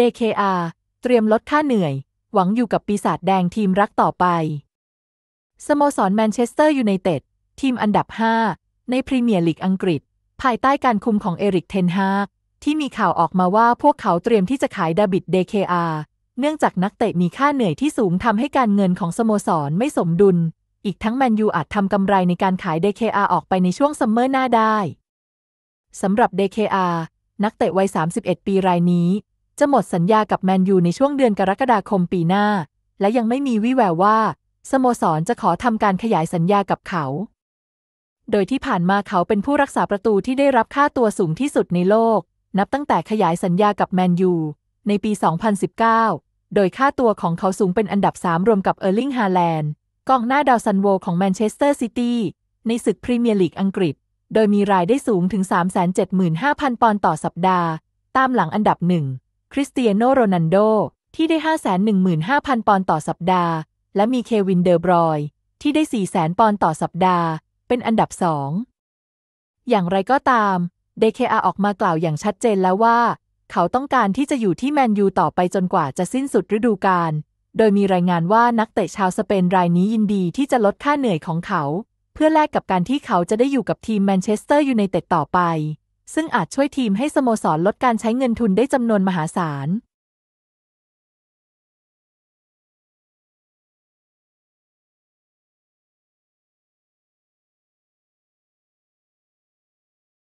DKR เตรียมลดค่าเหนื่อย หวังอยู่กับปีศาจแดงทีมรักต่อไป สโมสรแมนเชสเตอร์ยูไนเต็ดทีมอันดับ 5 ในพรีเมียร์ลีกอังกฤษ ภายใต้การคุมของเอริกเทนฮากที่มีข่าวออกมาว่าพวกเขาเตรียมที่จะขายดาบิดเดเคอาเนื่องจากนักเตะมีค่าเหนื่อยที่สูงทำให้การเงินของสโมสรไม่สมดุล อีกทั้งแมนยูอาจทำกำไรในการขายเดเคอาออกไปในช่วงซัมเมอร์หน้าได้สำหรับเดเคอานักเตะวัย31 ปีรายนี้จะหมดสัญญากับแมนยูในช่วงเดือนกรกฎาคมปีหน้า และยังไม่มีวี่แววว่า สโมสรจะขอทำการขยายสัญญากับเขา โดยที่ผ่านมาเขาเป็นผู้รักษาประตูที่ได้รับค่าตัวสูงที่สุดในโลก นับตั้งแต่ขยายสัญญากับแมนยูในปี 2019 โดยค่าตัวของเขาสูงเป็นอันดับ 3 รวมกับเออร์ลิง ฮาแลนด์ กองหน้าดาวซันโวของแมนเชสเตอร์ซิตี้ในศึกพรีเมียร์ลีกอังกฤษ โดยมีรายได้สูงถึง 375,000ปอนด์ต่อสัปดาห์ ตามหลังอันดับหนึ่งคริสเตียโนโรนันโด ที่ได้ 515,000 ปอนด์ต่อสัปดาห์ และมี เควิน เดอร์บรอย ที่ได้ 400,000 ปอนด์ต่อสัปดาห์ เป็นอันดับสอง อย่างไรก็ตาม เดเคอาออกมา กล่าว อย่างชัดเจนแล้วว่า เขาต้องการที่จะอยู่ที่ แมนยู ต่อไปจนกว่าจะสิ้นสุด ฤดูกาล โดยมีรายงานว่านักเตะ ชาว สเปน รายนี้ ยินดีที่จะลดค่าเหนื่อยของเขา เพื่อ แลกกับการที่เขาจะได้ อยู่ กับ ทีมแมนเชสเตอร์ ยูไนเต็ด ต่อไปซึ่งอาจช่วยทีมให้สโมสรลดการใช้เงินทุนได้จำนวนมหาศาล